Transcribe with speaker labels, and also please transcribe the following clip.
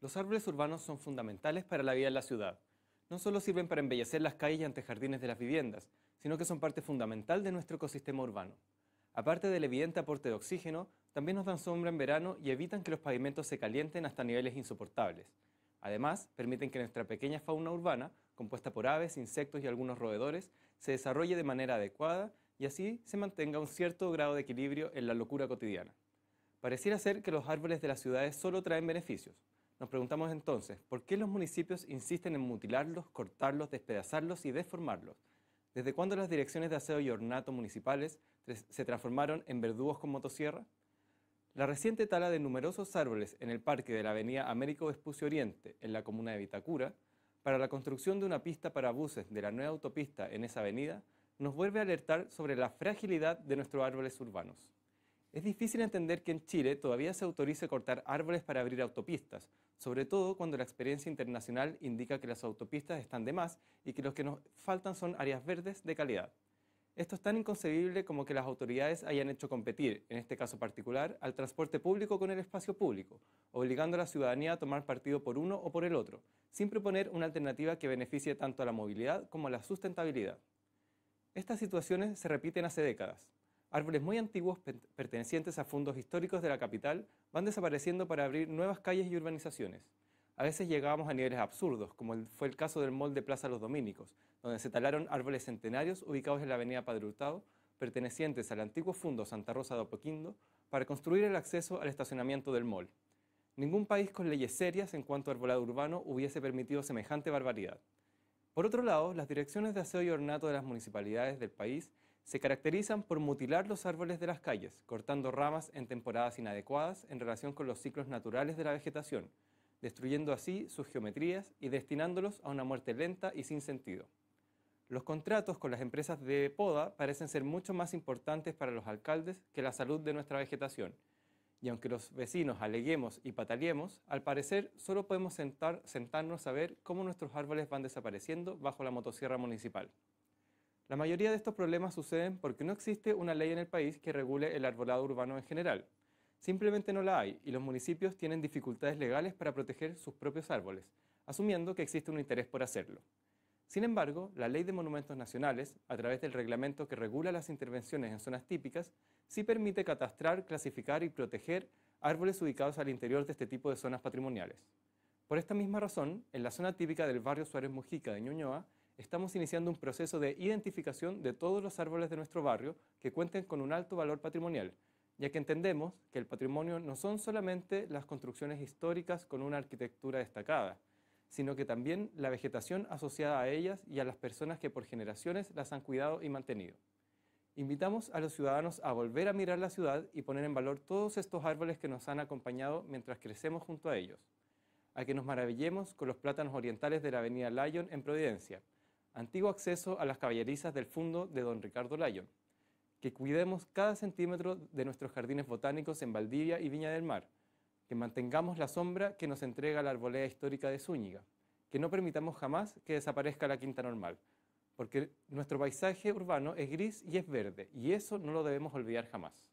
Speaker 1: Los árboles urbanos son fundamentales para la vida en la ciudad. No solo sirven para embellecer las calles y antejardines de las viviendas, sino que son parte fundamental de nuestro ecosistema urbano. Aparte del evidente aporte de oxígeno, también nos dan sombra en verano y evitan que los pavimentos se calienten hasta niveles insoportables. Además, permiten que nuestra pequeña fauna urbana, compuesta por aves, insectos y algunos roedores, se desarrolle de manera adecuada y así se mantenga un cierto grado de equilibrio en la locura cotidiana. Pareciera ser que los árboles de las ciudades solo traen beneficios. Nos preguntamos entonces, ¿por qué los municipios insisten en mutilarlos, cortarlos, despedazarlos y deformarlos? ¿Desde cuándo las direcciones de aseo y ornato municipales se transformaron en verdugos con motosierra? La reciente tala de numerosos árboles en el parque de la avenida Américo Vespucio Oriente, en la comuna de Vitacura, para la construcción de una pista para buses de la nueva autopista en esa avenida, nos vuelve a alertar sobre la fragilidad de nuestros árboles urbanos. Es difícil entender que en Chile todavía se autorice cortar árboles para abrir autopistas, sobre todo cuando la experiencia internacional indica que las autopistas están de más y que los que nos faltan son áreas verdes de calidad. Esto es tan inconcebible como que las autoridades hayan hecho competir, en este caso particular, al transporte público con el espacio público, obligando a la ciudadanía a tomar partido por uno o por el otro, sin proponer una alternativa que beneficie tanto a la movilidad como a la sustentabilidad. Estas situaciones se repiten hace décadas. Árboles muy antiguos pertenecientes a fondos históricos de la capital van desapareciendo para abrir nuevas calles y urbanizaciones. A veces llegábamos a niveles absurdos, como fue el caso del mall de Plaza Los Dominicos, donde se talaron árboles centenarios ubicados en la avenida Padre Hurtado, pertenecientes al antiguo fundo Santa Rosa de Apoquindo, para construir el acceso al estacionamiento del mall. Ningún país con leyes serias en cuanto a arbolado urbano hubiese permitido semejante barbaridad. Por otro lado, las direcciones de aseo y ornato de las municipalidades del país se caracterizan por mutilar los árboles de las calles, cortando ramas en temporadas inadecuadas en relación con los ciclos naturales de la vegetación, destruyendo así sus geometrías y destinándolos a una muerte lenta y sin sentido. Los contratos con las empresas de poda parecen ser mucho más importantes para los alcaldes que la salud de nuestra vegetación, y aunque los vecinos aleguemos y pataleemos, al parecer solo podemos sentarnos a ver cómo nuestros árboles van desapareciendo bajo la motosierra municipal. La mayoría de estos problemas suceden porque no existe una ley en el país que regule el arbolado urbano en general. Simplemente no la hay y los municipios tienen dificultades legales para proteger sus propios árboles, asumiendo que existe un interés por hacerlo. Sin embargo, la Ley de Monumentos Nacionales, a través del reglamento que regula las intervenciones en zonas típicas, sí permite catastrar, clasificar y proteger árboles ubicados al interior de este tipo de zonas patrimoniales. Por esta misma razón, en la zona típica del barrio Suárez Mujica de Ñuñoa, estamos iniciando un proceso de identificación de todos los árboles de nuestro barrio que cuenten con un alto valor patrimonial, ya que entendemos que el patrimonio no son solamente las construcciones históricas con una arquitectura destacada, sino que también la vegetación asociada a ellas y a las personas que por generaciones las han cuidado y mantenido. Invitamos a los ciudadanos a volver a mirar la ciudad y poner en valor todos estos árboles que nos han acompañado mientras crecemos junto a ellos, a que nos maravillemos con los plátanos orientales de la avenida Lyon en Providencia, antiguo acceso a las caballerizas del fondo de don Ricardo Lyon, que cuidemos cada centímetro de nuestros jardines botánicos en Valdivia y Viña del Mar, que mantengamos la sombra que nos entrega la arboleda histórica de Zúñiga, que no permitamos jamás que desaparezca la quinta normal, porque nuestro paisaje urbano es gris y es verde, y eso no lo debemos olvidar jamás.